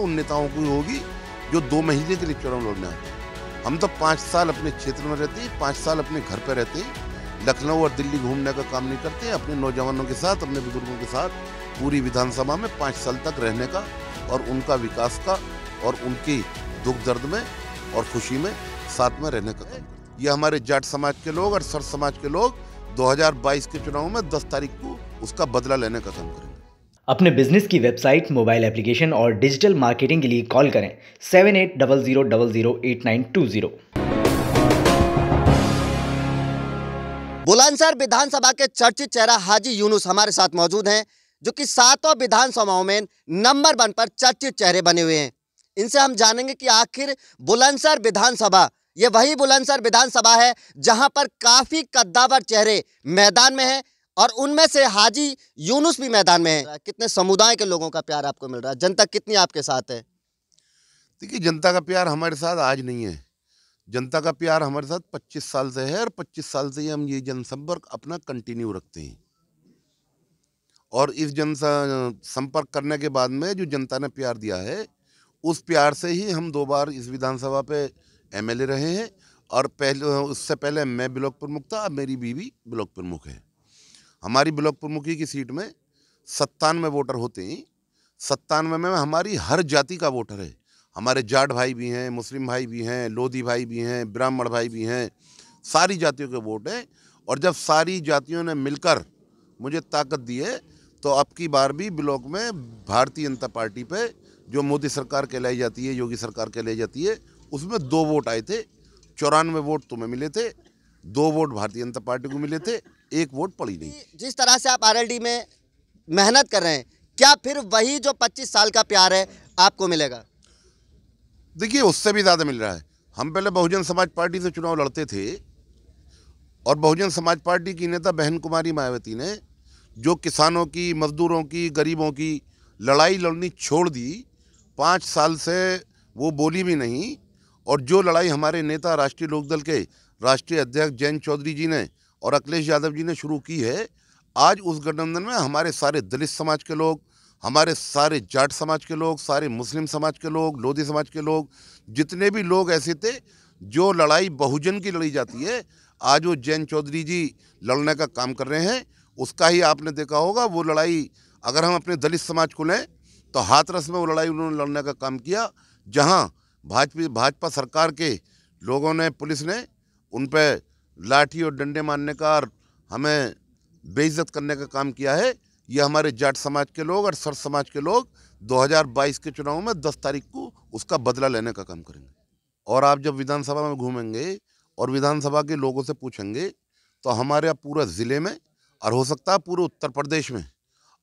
उन नेताओं की होगी जो दो महीने के लिए चुनाव लड़ने आते हम तो पाँच साल अपने क्षेत्र में रहते हैं पाँच साल अपने घर पर रहते हैं लखनऊ और दिल्ली घूमने का काम नहीं करते अपने नौजवानों के साथ अपने बुजुर्गों के साथ पूरी विधानसभा में पाँच साल तक रहने का और उनका विकास का और उनकी दुख दर्द में और खुशी में साथ में रहने का काम ये हमारे जाट समाज के लोग और सर समाज के लोग 2022 के चुनाव में 10 तारीख को उसका बदला लेने का काम करेंगे अपने बिजनेस की वेबसाइट मोबाइल एप्लीकेशन और डिजिटल मार्केटिंग के लिए कॉल करें seven eight double zero double zero eight nine two zero Bulandshahr विधानसभा के चर्चित चेहरा हाजी यूनुस हमारे साथ मौजूद हैं जो कि सातों विधानसभाओं में नंबर वन पर चर्चित चेहरे बने हुए हैं इनसे हम जानेंगे कि आखिर बुलंदसर विधानसभा ये वही बुलंदसर विधानसभा है जहां पर काफ़ी कद्दावर चेहरे मैदान में हैं और उनमें से हाजी यूनुस भी मैदान में है कितने समुदाय के लोगों का प्यार आपको मिल रहा है जनता कितनी आपके साथ है देखिए जनता का प्यार हमारे साथ आज नहीं है जनता का प्यार हमारे साथ 25 साल से है और 25 साल से ही हम ये जनसंपर्क अपना कंटिन्यू रखते हैं और इस जन संपर्क करने के बाद में जो जनता ने प्यार दिया है उस प्यार से ही हम दो बार इस विधानसभा पे एमएलए रहे हैं और पहले उससे पहले मैं ब्लॉक प्रमुख था अब मेरी बीवी ब्लॉक प्रमुख है हमारी ब्लॉक प्रमुखी की सीट में सत्तानवे वोटर होते हैं सत्तानवे में हमारी हर जाति का वोटर है हमारे जाट भाई भी हैं मुस्लिम भाई भी हैं लोधी भाई भी हैं ब्राह्मण भाई भी हैं सारी जातियों के वोट हैं और जब सारी जातियों ने मिलकर मुझे ताकत दी है तो अब की बार भी ब्लॉक में भारतीय जनता पार्टी पे जो मोदी सरकार कहलाई जाती है योगी सरकार कहलाई जाती है उसमें दो वोट आए थे चौरानवे वोट तुम्हें मिले थे दो वोट भारतीय जनता पार्टी को मिले थे एक वोट पड़ी नहीं जिस तरह से आप आरएलडी में मेहनत कर रहे हैं क्या फिर वही जो 25 साल का प्यार है आपको मिलेगा देखिए उससे भी ज़्यादा मिल रहा है हम पहले बहुजन समाज पार्टी से चुनाव लड़ते थे और बहुजन समाज पार्टी की नेता बहन कुमारी मायावती ने जो किसानों की मजदूरों की गरीबों की लड़ाई लड़नी छोड़ दी पाँच साल से वो बोली भी नहीं और जो लड़ाई हमारे नेता राष्ट्रीय लोकदल के राष्ट्रीय अध्यक्ष जैन चौधरी जी ने और अखिलेश यादव जी ने शुरू की है आज उस गठबंधन में हमारे सारे दलित समाज के लोग हमारे सारे जाट समाज के लोग सारे मुस्लिम समाज के लोग लोधी समाज के लोग जितने भी लोग ऐसे थे जो लड़ाई बहुजन की लड़ी जाती है आज वो जैन चौधरी जी लड़ने का काम कर रहे हैं उसका ही आपने देखा होगा वो लड़ाई अगर हम अपने दलित समाज को लें तो हाथरस में वो लड़ाई उन्होंने लड़ने का काम किया जहाँ भाजपा भाजपा सरकार के लोगों ने पुलिस ने उन पर लाठी और डंडे मारने का और हमें बेइज्जत करने का काम किया है ये हमारे जाट समाज के लोग और सर समाज के लोग 2022 के चुनाव में 10 तारीख को उसका बदला लेने का काम करेंगे और आप जब विधानसभा में घूमेंगे और विधानसभा के लोगों से पूछेंगे तो हमारे यहाँ पूरा ज़िले में और हो सकता है पूरे उत्तर प्रदेश में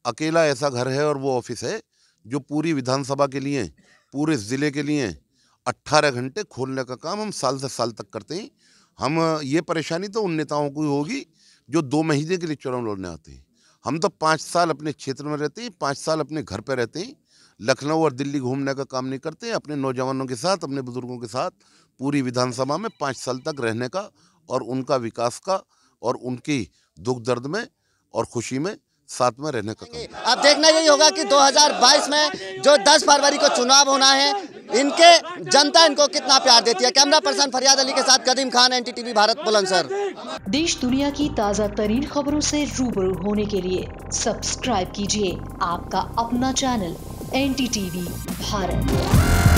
अकेला ऐसा घर है और वो ऑफिस है जो पूरी विधानसभा के लिए पूरे ज़िले के लिए अट्ठारह घंटे खोलने का काम हम साल से साल तक करते हैं हम ये परेशानी तो उन नेताओं को होगी जो दो महीने के लिए चुनाव लड़ने आते हैं हम तो पाँच साल अपने क्षेत्र में रहते हैं पाँच साल अपने घर पर रहते हैं लखनऊ और दिल्ली घूमने का काम नहीं करते अपने नौजवानों के साथ अपने बुजुर्गों के साथ पूरी विधानसभा में पाँच साल तक रहने का और उनका विकास का और उनकी दुख दर्द में और खुशी में साथ में रहने का अब देखना यही होगा कि 2022 में जो 10 फरवरी को चुनाव होना है इनके जनता इनको कितना प्यार देती है कैमरा पर्सन फरियाद अली के साथ कदीम खान एन टी भारत बुलंद सर देश दुनिया की ताज़ा तरीन खबरों से रूबरू होने के लिए सब्सक्राइब कीजिए आपका अपना चैनल एन टी भारत